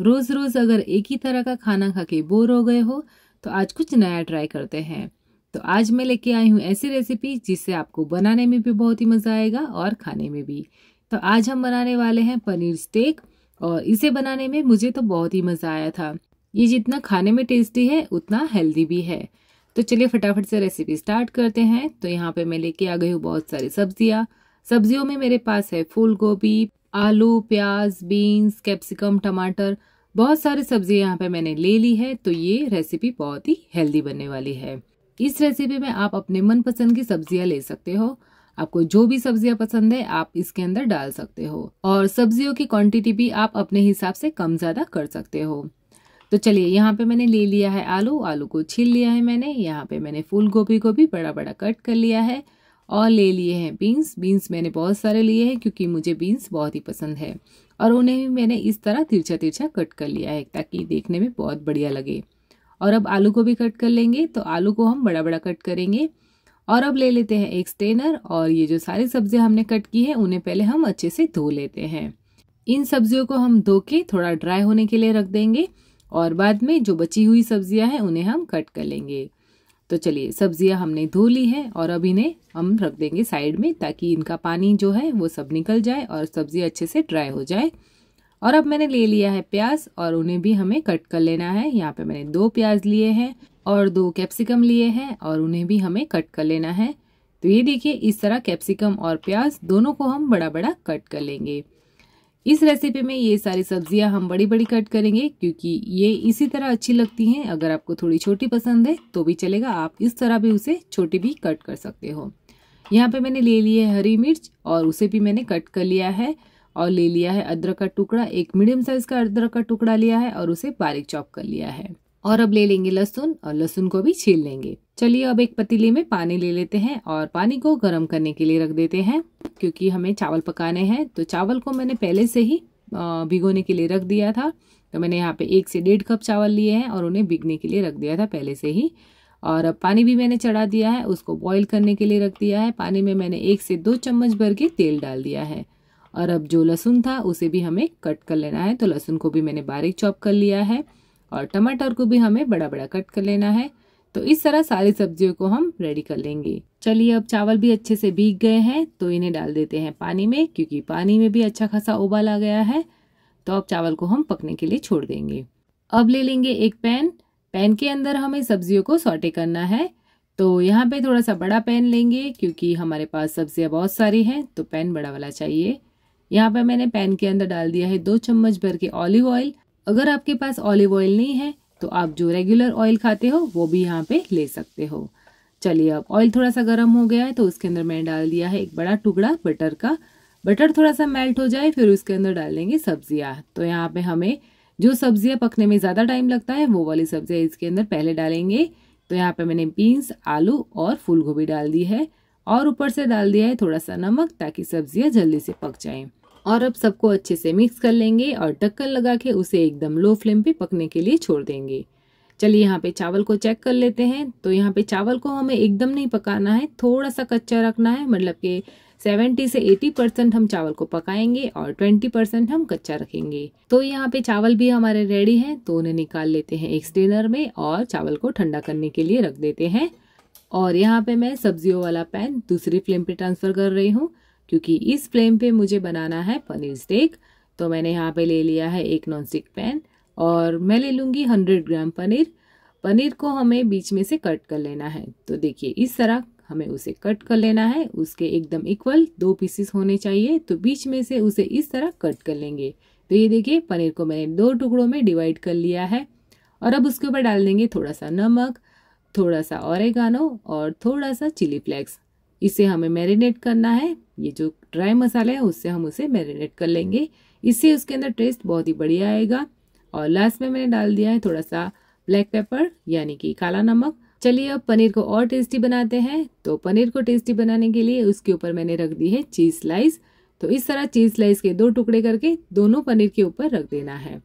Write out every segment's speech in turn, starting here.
रोज़ रोज़ अगर एक ही तरह का खाना खा के बोर हो गए हो तो आज कुछ नया ट्राई करते हैं तो आज मैं लेके आई हूँ ऐसी रेसिपी जिससे आपको बनाने में भी बहुत ही मज़ा आएगा और खाने में भी तो आज हम बनाने वाले हैं पनीर स्टेक और इसे बनाने में मुझे तो बहुत ही मज़ा आया था ये जितना खाने में टेस्टी है उतना हेल्दी भी है तो चलिए फटाफट से रेसिपी स्टार्ट करते हैं तो यहाँ पे मैं लेके आ गई हूँ बहुत सारी सब्जियाँ सब्जियों में मेरे पास है फूल गोभी आलू प्याज बीन्स कैप्सिकम टमाटर बहुत सारी सब्जियां यहाँ पे मैंने ले ली है तो ये रेसिपी बहुत ही हेल्दी बनने वाली है इस रेसिपी में आप अपने मनपसंद की सब्जियां ले सकते हो आपको जो भी सब्जियां पसंद है आप इसके अंदर डाल सकते हो और सब्जियों की क्वांटिटी भी आप अपने हिसाब से कम ज़्यादा कर सकते हो तो चलिए यहाँ पे मैंने ले लिया है आलू आलू को छील लिया है मैंने यहाँ पे मैंने फूल गोभी को भी बड़ा बड़ा कट कर लिया है और ले लिए हैं बीन्स बीन्स मैंने बहुत सारे लिए हैं क्योंकि मुझे बीन्स बहुत ही पसंद है और उन्हें भी मैंने इस तरह तिरछा तिरछा कट कर लिया है ताकि देखने में बहुत बढ़िया लगे और अब आलू को भी कट कर लेंगे तो आलू को हम बड़ा बड़ा कट करेंगे और अब ले लेते हैं एक स्टेनर और ये जो सारी सब्जियां हमने कट की है उन्हें पहले हम अच्छे से धो लेते हैं इन सब्जियों को हम धो के थोड़ा ड्राई होने के लिए रख देंगे और बाद में जो बची हुई सब्जियां हैं उन्हें हम कट कर लेंगे तो चलिए सब्जियां हमने धो ली हैं और अब इन्हें हम रख देंगे साइड में ताकि इनका पानी जो है वो सब निकल जाए और सब्जी अच्छे से ड्राई हो जाए और अब मैंने ले लिया है प्याज और उन्हें भी हमें कट कर लेना है यहाँ पे मैंने दो प्याज लिए हैं और दो कैप्सिकम लिए हैं और उन्हें भी हमें कट कर लेना है तो ये देखिए इस तरह कैप्सिकम और प्याज दोनों को हम बड़ा बड़ा कट कर लेंगे इस रेसिपी में ये सारी सब्जियां हम बड़ी बड़ी कट करेंगे क्योंकि ये इसी तरह अच्छी लगती हैं अगर आपको थोड़ी छोटी पसंद है तो भी चलेगा आप इस तरह भी उसे छोटी भी कट कर सकते हो यहाँ पे मैंने ले लिए है हरी मिर्च और उसे भी मैंने कट कर लिया है और ले लिया है अदरक का टुकड़ा एक मीडियम साइज़ का अदरक का टुकड़ा लिया है और उसे बारीक चॉप कर लिया है और अब ले लेंगे लहसुन और लहसुन को भी छील लेंगे चलिए अब एक पतीले में पानी ले लेते हैं और पानी को गर्म करने के लिए रख देते हैं क्योंकि हमें चावल पकाने हैं तो चावल को मैंने पहले से ही भिगोने के लिए रख दिया था तो मैंने यहाँ पे एक से डेढ़ कप चावल लिए हैं और उन्हें भिगने के लिए रख दिया था पहले से ही और अब पानी भी मैंने चढ़ा दिया है उसको बॉईल करने के लिए रख दिया है पानी में मैंने एक से दो चम्मच भर के तेल डाल दिया है और अब जो लहसुन था उसे भी हमें कट कर लेना है तो लहसुन को भी मैंने बारीक चॉप कर लिया है और टमाटर को भी हमें बड़ा बड़ा कट कर लेना है तो इस तरह सारी सब्जियों को हम रेडी कर लेंगे चलिए अब चावल भी अच्छे से भीग गए हैं तो इन्हें डाल देते हैं पानी में क्योंकि पानी में भी अच्छा खासा उबाल आ गया है तो अब चावल को हम पकने के लिए छोड़ देंगे अब ले लेंगे एक पैन पैन के अंदर हमें सब्जियों को सॉटे करना है तो यहाँ पे थोड़ा सा बड़ा पैन लेंगे क्योंकि हमारे पास सब्जियाँ बहुत सारी हैं तो पैन बड़ा वाला चाहिए यहाँ पर मैंने पैन के अंदर डाल दिया है दो चम्मच भर के ऑलिव ऑयल अगर आपके पास ऑलिव ऑयल नहीं है तो आप जो रेगुलर ऑयल खाते हो वो भी यहाँ पे ले सकते हो चलिए अब ऑयल थोड़ा सा गर्म हो गया है तो उसके अंदर मैंने डाल दिया है एक बड़ा टुकड़ा बटर का बटर थोड़ा सा मेल्ट हो जाए फिर उसके अंदर डाल देंगे सब्जियाँ तो यहाँ पे हमें जो सब्जियाँ पकने में ज़्यादा टाइम लगता है वो वाली सब्जियाँ इसके अंदर पहले डालेंगे तो यहाँ पे मैंने बीन्स आलू और फूलगोभी डाल दी है और ऊपर से डाल दिया है थोड़ा सा नमक ताकि सब्जियाँ जल्दी से पक जाएँ और अब सबको अच्छे से मिक्स कर लेंगे और टक्कर लगा के उसे एकदम लो फ्लेम पे पकने के लिए छोड़ देंगे चलिए यहाँ पे चावल को चेक कर लेते हैं तो यहाँ पे चावल को हमें एकदम नहीं पकाना है थोड़ा सा कच्चा रखना है मतलब कि 70 से 80 परसेंट हम चावल को पकाएंगे और 20 परसेंट हम कच्चा रखेंगे तो यहाँ पे चावल भी हमारे रेडी हैं तो उन्हें निकाल लेते हैं एक स्टेनर में और चावल को ठंडा करने के लिए रख देते हैं और यहाँ पे मैं सब्जियों वाला पैन दूसरी फ्लेम पे ट्रांसफ़र कर रही हूँ क्योंकि इस फ्लेम पे मुझे बनाना है पनीर स्टेक तो मैंने यहाँ पे ले लिया है एक नॉन स्टिक पैन और मैं ले लूँगी हंड्रेड ग्राम पनीर पनीर को हमें बीच में से कट कर लेना है तो देखिए इस तरह हमें उसे कट कर लेना है उसके एकदम इक्वल दो पीसेस होने चाहिए तो बीच में से उसे इस तरह कट कर लेंगे तो ये देखिए पनीर को मैंने दो टुकड़ों में डिवाइड कर लिया है और अब उसके ऊपर डाल देंगे थोड़ा सा नमक थोड़ा सा औरगानो और थोड़ा सा चिली फ्लेक्स इसे हमें मैरिनेट करना है ये जो ड्राई मसाला है उससे हम उसे मैरिनेट कर लेंगे इससे उसके अंदर टेस्ट बहुत ही बढ़िया आएगा और लास्ट में मैंने डाल दिया है थोड़ा सा ब्लैक पेपर यानी कि काला नमक चलिए अब पनीर को और टेस्टी बनाते हैं तो पनीर को टेस्टी बनाने के लिए उसके ऊपर मैंने रख दी है चीज़ स्लाइस तो इस तरह चीज़ स्लाइस के दो टुकड़े करके दोनों पनीर के ऊपर रख देना है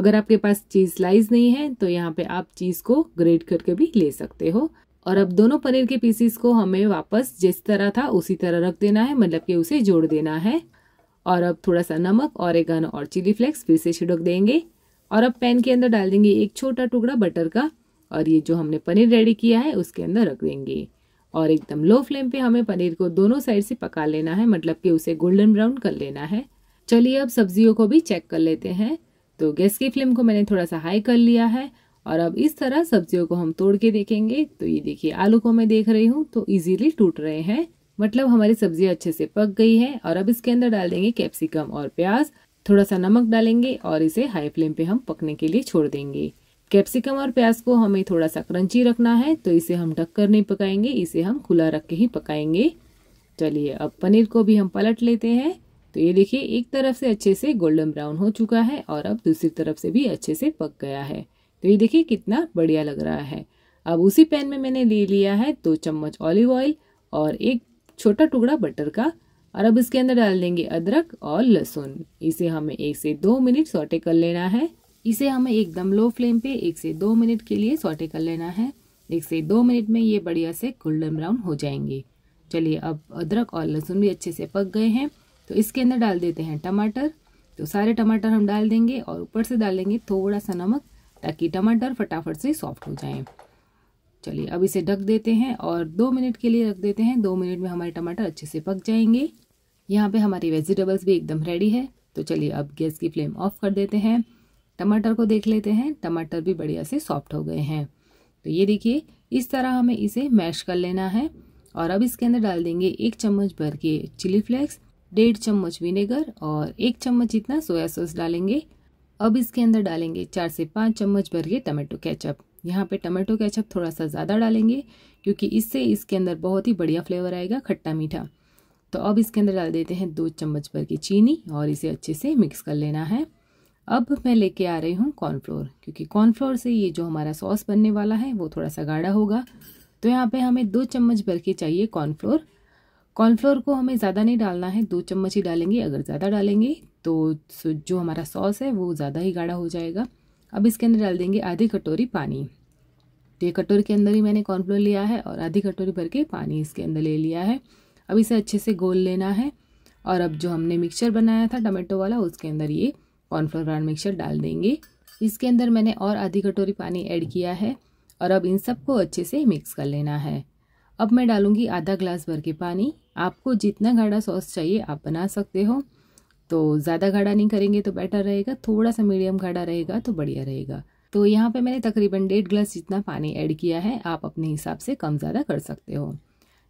अगर आपके पास चीज़ स्लाइस नहीं है तो यहाँ पे आप चीज़ को ग्रेट करके भी ले सकते हो और अब दोनों पनीर के पीसीस को हमें वापस जिस तरह था उसी तरह रख देना है मतलब कि उसे जोड़ देना है और अब थोड़ा सा नमक और और चिली फ्लेक्स फिर से छिड़क देंगे और अब पैन के अंदर डाल देंगे एक छोटा टुकड़ा बटर का और ये जो हमने पनीर रेडी किया है उसके अंदर रख देंगे और एकदम लो फ्लेम पे हमें पनीर को दोनों साइड से पका लेना है मतलब कि उसे गोल्डन ब्राउन कर लेना है चलिए अब सब्जियों को भी चेक कर लेते हैं तो गैस की फ्लेम को मैंने थोड़ा सा हाई कर लिया है और अब इस तरह सब्जियों को हम तोड़ के देखेंगे तो ये देखिए आलू को मैं देख रही हूँ तो इजीली टूट रहे हैं मतलब हमारी सब्जी अच्छे से पक गई है और अब इसके अंदर डाल देंगे कैप्सिकम और प्याज थोड़ा सा नमक डालेंगे और इसे हाई फ्लेम पे हम पकने के लिए छोड़ देंगे कैप्सिकम और प्याज को हमें थोड़ा सा क्रंची रखना है तो इसे हम ढक कर नहीं पकाएंगे इसे हम खुला रख के ही पकाएंगे चलिए अब पनीर को भी हम पलट लेते हैं तो ये देखिए एक तरफ से अच्छे से गोल्डन ब्राउन हो चुका है और अब दूसरी तरफ से भी अच्छे से पक गया है तो ये देखिए कितना बढ़िया लग रहा है अब उसी पैन में मैंने ले लिया है दो चम्मच ऑलिव ऑयल और एक छोटा टुकड़ा बटर का और अब इसके अंदर डाल देंगे अदरक और लहसुन इसे हमें एक से दो मिनट सोटे कर लेना है इसे हमें एकदम लो फ्लेम पे एक से दो मिनट के लिए सोटे कर लेना है एक से दो मिनट में ये बढ़िया से गोल्डन ब्राउन हो जाएंगे चलिए अब अदरक और लहसुन भी अच्छे से पक गए हैं तो इसके अंदर डाल देते हैं टमाटर तो सारे टमाटर हम डाल देंगे और ऊपर से डालेंगे थोड़ा सा नमक ताकि टमाटर फटाफट से सॉफ्ट हो जाएं चलिए अब इसे ढक देते हैं और दो मिनट के लिए रख देते हैं दो मिनट में हमारे टमाटर अच्छे से पक जाएंगे यहाँ पे हमारी वेजिटेबल्स भी एकदम रेडी है तो चलिए अब गैस की फ्लेम ऑफ कर देते हैं टमाटर को देख लेते हैं टमाटर भी बढ़िया से सॉफ्ट हो गए हैं तो ये देखिए इस तरह हमें इसे मैश कर लेना है और अब इसके अंदर डाल देंगे एक चम्मच भर के चिली फ्लेक्स डेढ़ चम्मच विनेगर और एक चम्मच इतना सोया सॉस डालेंगे अब इसके अंदर डालेंगे चार से पाँच चम्मच भर के टमाटो कैचअप यहाँ पे टमाटो कैचअप थोड़ा सा ज़्यादा डालेंगे क्योंकि इससे इसके अंदर बहुत ही बढ़िया फ्लेवर आएगा खट्टा मीठा तो अब इसके अंदर डाल देते हैं दो चम्मच भर की चीनी और इसे अच्छे से मिक्स कर लेना है अब मैं लेके आ रही हूँ कॉर्नफ्लोर क्योंकि कॉर्नफ्लोर से ये जो हमारा सॉस बनने वाला है वो थोड़ा सा गाढ़ा होगा तो यहाँ पे हमें दो चम्मच भर के चाहिए कॉर्नफ्लोर कॉर्नफ्लोर को हमें ज़्यादा नहीं डालना है दो चम्मच ही डालेंगे अगर ज़्यादा डालेंगे तो जो हमारा सॉस है वो ज़्यादा ही गाढ़ा हो जाएगा अब इसके अंदर डाल देंगे आधी कटोरी पानी तो ये कटोरी के अंदर ही मैंने कॉर्नफ्लोर लिया है और आधी कटोरी भर के पानी इसके अंदर ले लिया है अब इसे अच्छे से गोल लेना है और अब जो हमने मिक्सचर बनाया था टमाटो वाला उसके अंदर ये कॉर्नफ्लोर ब्राउन मिक्सचर डाल देंगे इसके अंदर मैंने और आधी कटोरी पानी ऐड किया है और अब इन सबको अच्छे से मिक्स कर लेना है अब मैं डालूँगी आधा ग्लास भर के पानी आपको जितना गाढ़ा सॉस चाहिए आप बना सकते हो तो ज़्यादा गाढ़ा नहीं करेंगे तो बेटर रहेगा थोड़ा सा मीडियम गाढ़ा रहेगा तो बढ़िया रहेगा तो यहाँ पे मैंने तकरीबन डेढ़ ग्लास जितना पानी ऐड किया है आप अपने हिसाब से कम ज़्यादा कर सकते हो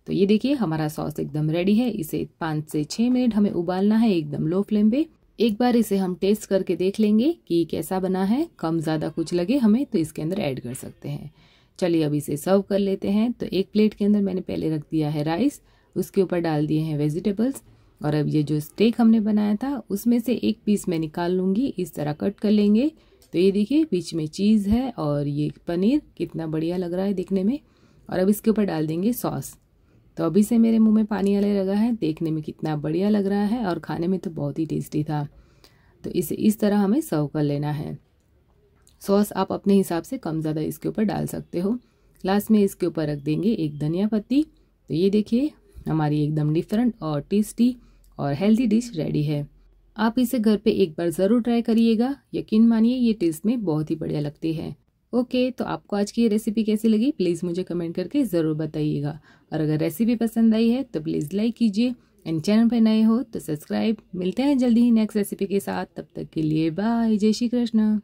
तो ये देखिए हमारा सॉस एकदम रेडी है इसे पाँच से छः मिनट हमें उबालना है एकदम लो फ्लेम पे एक बार इसे हम टेस्ट करके देख लेंगे कि कैसा बना है कम ज़्यादा कुछ लगे हमें तो इसके अंदर ऐड कर सकते हैं चलिए अब इसे सर्व कर लेते हैं तो एक प्लेट के अंदर मैंने पहले रख दिया है राइस उसके ऊपर डाल दिए हैं वेजिटेबल्स और अब ये जो स्टेक हमने बनाया था उसमें से एक पीस मैं निकाल लूँगी इस तरह कट कर लेंगे तो ये देखिए बीच में चीज़ है और ये पनीर कितना बढ़िया लग रहा है देखने में और अब इसके ऊपर डाल देंगे सॉस तो अभी से मेरे मुंह में पानी आने लगा है देखने में कितना बढ़िया लग रहा है और खाने में तो बहुत ही टेस्टी था तो इसे इस तरह हमें सर्व कर लेना है सॉस आप अपने हिसाब से कम ज़्यादा इसके ऊपर डाल सकते हो लास्ट में इसके ऊपर रख देंगे एक धनिया पत्ती तो ये देखिए हमारी एकदम डिफरेंट और टेस्टी और हेल्दी डिश रेडी है आप इसे घर पे एक बार ज़रूर ट्राई करिएगा यकीन मानिए ये टेस्ट में बहुत ही बढ़िया लगती है ओके तो आपको आज की ये रेसिपी कैसी लगी प्लीज़ मुझे कमेंट करके ज़रूर बताइएगा और अगर रेसिपी पसंद आई है तो प्लीज़ लाइक कीजिए एंड चैनल पर नए हो तो सब्सक्राइब मिलते हैं जल्दी ही नेक्स्ट रेसिपी के साथ तब तक के लिए बाय जय श्री कृष्ण